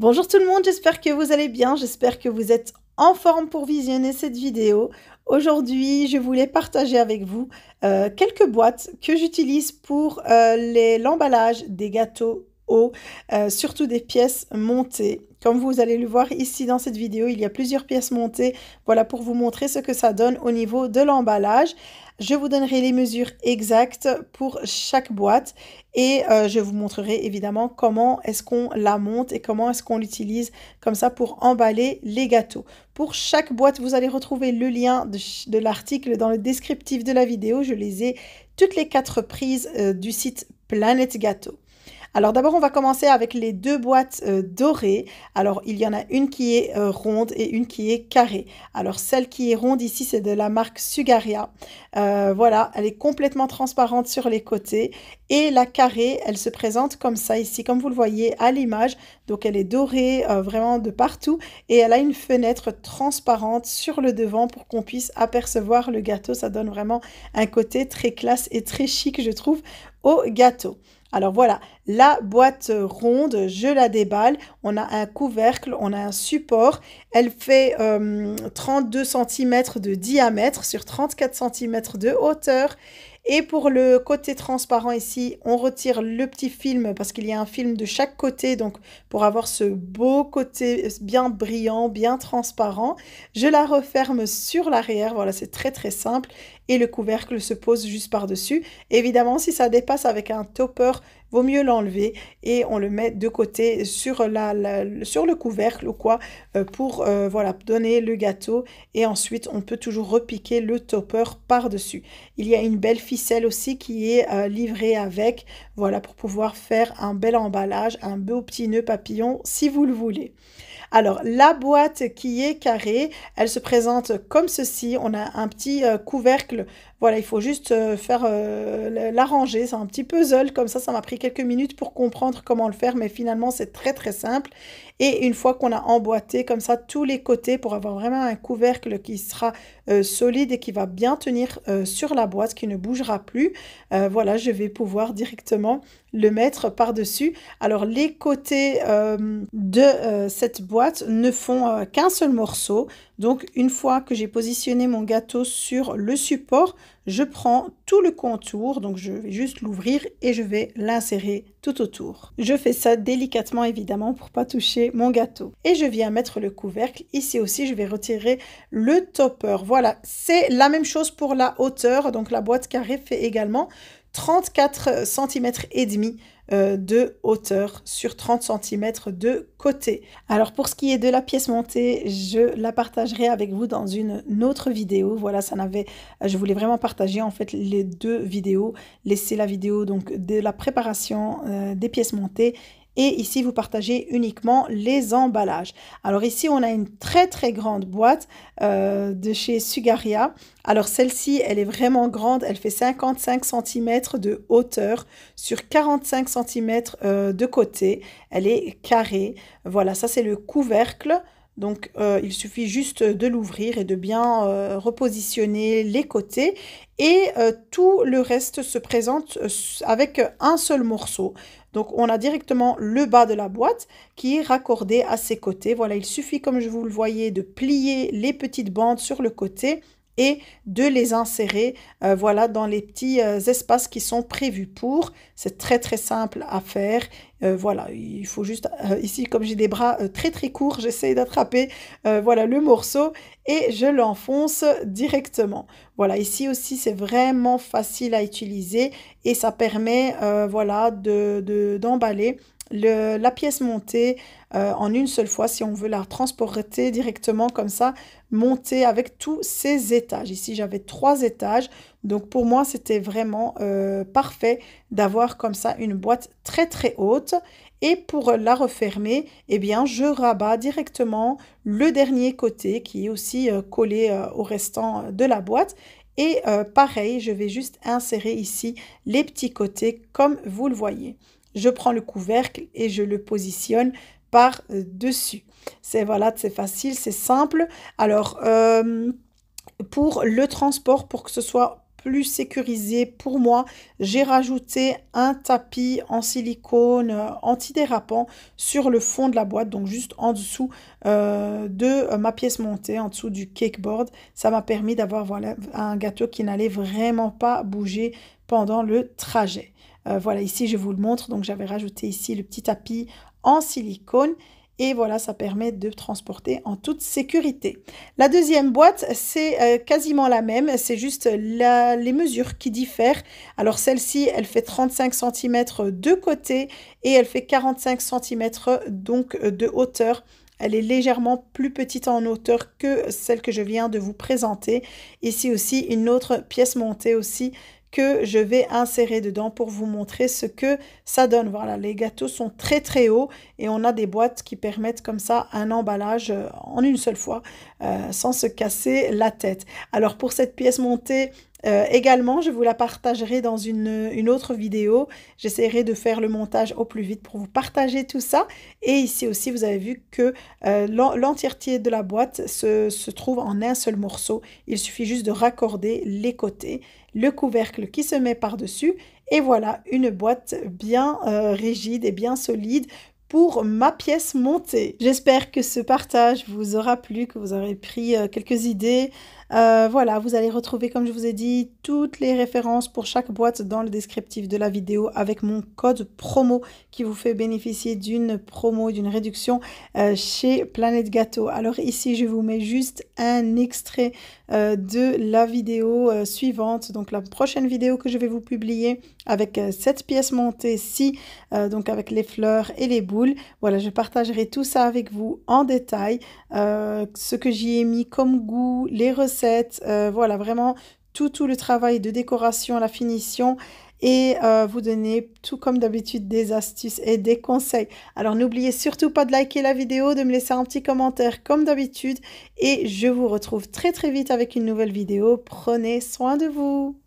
Bonjour tout le monde, j'espère que vous allez bien, j'espère que vous êtes en forme pour visionner cette vidéo. Aujourd'hui, je voulais partager avec vous euh, quelques boîtes que j'utilise pour euh, l'emballage des gâteaux hauts, euh, surtout des pièces montées. Comme vous allez le voir ici dans cette vidéo, il y a plusieurs pièces montées. Voilà pour vous montrer ce que ça donne au niveau de l'emballage. Je vous donnerai les mesures exactes pour chaque boîte et euh, je vous montrerai évidemment comment est-ce qu'on la monte et comment est-ce qu'on l'utilise comme ça pour emballer les gâteaux. Pour chaque boîte, vous allez retrouver le lien de, l'article dans le descriptif de la vidéo. Je les ai toutes les quatre prises euh, du site Planète Gâteau. Alors d'abord, on va commencer avec les deux boîtes euh, dorées. Alors il y en a une qui est euh, ronde et une qui est carrée. Alors celle qui est ronde ici, c'est de la marque Sugaria. Euh, voilà, elle est complètement transparente sur les côtés. Et la carrée, elle se présente comme ça ici, comme vous le voyez à l'image. Donc elle est dorée vraiment de partout et elle a une fenêtre transparente sur le devant pour qu'on puisse apercevoir le gâteau. Ça donne vraiment un côté très classe et très chic, je trouve, au gâteau. Alors voilà, la boîte ronde, je la déballe. On a un couvercle, on a un support. Elle fait 32 euh, cm de diamètre sur 34 cm de hauteur. Et pour le côté transparent ici, on retire le petit film parce qu'il y a un film de chaque côté. Donc pour avoir ce beau côté bien brillant, bien transparent, je la referme sur l'arrière. Voilà, c'est très très simple. Et le couvercle se pose juste par-dessus. Évidemment, si ça dépasse avec un topper, vaut mieux l'enlever et on le met de côté sur, la, sur le couvercle ou quoi euh, pour euh, voilà donner le gâteau et ensuite on peut toujours repiquer le topper par-dessus. Il y a une belle ficelle aussi qui est euh, livrée avec voilà pour pouvoir faire un bel emballage, un beau petit nœud papillon si vous le voulez. Alors la boîte qui est carrée, elle se présente comme ceci, on a un petit couvercle voilà, il faut juste euh, faire euh, l'arranger. C'est un petit puzzle comme ça. Ça m'a pris quelques minutes pour comprendre comment le faire, mais finalement, c'est très très simple. Et une fois qu'on a emboîté comme ça tous les côtés pour avoir vraiment un couvercle qui sera euh, solide et qui va bien tenir euh, sur la boîte, qui ne bougera plus. Euh, voilà, je vais pouvoir directement le mettre par-dessus. Alors les côtés de cette boîte ne font qu'un seul morceau. Donc une fois que j'ai positionné mon gâteau sur le support, je prends tout le contour, donc je vais juste l'ouvrir et je vais l'insérer tout autour. Je fais ça délicatement évidemment pour pas toucher mon gâteau. Et je viens mettre le couvercle. Ici aussi, je vais retirer le topper. Voilà, c'est la même chose pour la hauteur. Donc la boîte carrée fait également 34 cm et demi euh, de hauteur sur 30 cm de côté. Alors pour ce qui est de la pièce montée, je la partagerai avec vous dans une autre vidéo. Voilà, ça n'avait, je voulais vraiment partager en fait les deux vidéos, laisser la vidéo donc de la préparation euh, des pièces montées et ici, vous partagez uniquement les emballages. Alors ici, on a une très très grande boîte euh, de chez Sugaria. Alors celle-ci, elle est vraiment grande. Elle fait 55 cm de hauteur sur 45 cm euh, de côté. Elle est carrée. Voilà, ça c'est le couvercle. Donc euh, il suffit juste de l'ouvrir et de bien repositionner les côtés et tout le reste se présente avec un seul morceau. Donc on a directement le bas de la boîte qui est raccordé à ses côtés. Voilà, il suffit comme je vous le voyais, de plier les petites bandes sur le côté et de les insérer euh, voilà dans les petits euh, espaces qui sont prévus pour c'est très très simple à faire euh, voilà il faut juste ici comme j'ai des bras très très courts j'essaye d'attraper voilà le morceau et je l'enfonce directement voilà ici aussi c'est vraiment facile à utiliser et ça permet voilà de d'emballer la pièce montée euh, en une seule fois si on veut la transporter directement comme ça, montée avec tous ses étages. Ici, j'avais trois étages, donc pour moi, c'était vraiment euh, parfait d'avoir comme ça une boîte très très haute. Et pour la refermer, eh bien, je rabats directement le dernier côté qui est aussi euh, collé au restant de la boîte. Et pareil, je vais juste insérer ici les petits côtés comme vous le voyez je prends le couvercle et je le positionne par-dessus. C'est voilà, c'est facile, c'est simple. Alors, euh, pour le transport, pour que ce soit plus sécurisé pour moi, j'ai rajouté un tapis en silicone euh, antidérapant sur le fond de la boîte, donc juste en dessous euh, de ma pièce montée, en dessous du cakeboard. Ça m'a permis d'avoir un gâteau qui n'allait vraiment pas bouger pendant le trajet. Euh, voilà, ici, je vous le montre. Donc, j'avais rajouté ici le petit tapis en silicone. Et voilà, ça permet de transporter en toute sécurité. La deuxième boîte, c'est euh, quasiment la même. C'est juste les mesures qui diffèrent. Alors celle-ci, elle fait 35 cm de côté et elle fait 45 cm donc de hauteur. Elle est légèrement plus petite en hauteur que celle que je viens de vous présenter. Ici aussi, une autre pièce montée aussi que je vais insérer dedans pour vous montrer ce que ça donne. Voilà, les gâteaux sont très très hauts et on a des boîtes qui permettent comme ça un emballage euh, en une seule fois euh, sans se casser la tête. Alors pour cette pièce montée, euh, également, je vous la partagerai dans une, autre vidéo. J'essaierai de faire le montage au plus vite pour vous partager tout ça. Et ici aussi, vous avez vu que euh, l'entièreté de la boîte se, trouve en un seul morceau. Il suffit juste de raccorder les côtés, le couvercle qui se met par-dessus. Et voilà, une boîte bien euh, rigide et bien solide pour ma pièce montée. J'espère que ce partage vous aura plu, que vous aurez pris quelques idées euh, voilà, vous allez retrouver, comme je vous ai dit, toutes les références pour chaque boîte dans le descriptif de la vidéo avec mon code promo qui vous fait bénéficier d'une promo, d'une réduction euh, chez Planète Gâteau. Alors ici, je vous mets juste un extrait euh, de la vidéo suivante, donc la prochaine vidéo que je vais vous publier avec cette pièce montée ci, donc avec les fleurs et les boules. Voilà, je partagerai tout ça avec vous en détail, ce que j'y ai mis comme goût, les recettes euh, voilà vraiment tout, tout le travail de décoration, la finition et euh, vous donner tout comme d'habitude des astuces et des conseils. Alors n'oubliez surtout pas de liker la vidéo, de me laisser un petit commentaire comme d'habitude et je vous retrouve très très vite avec une nouvelle vidéo. Prenez soin de vous.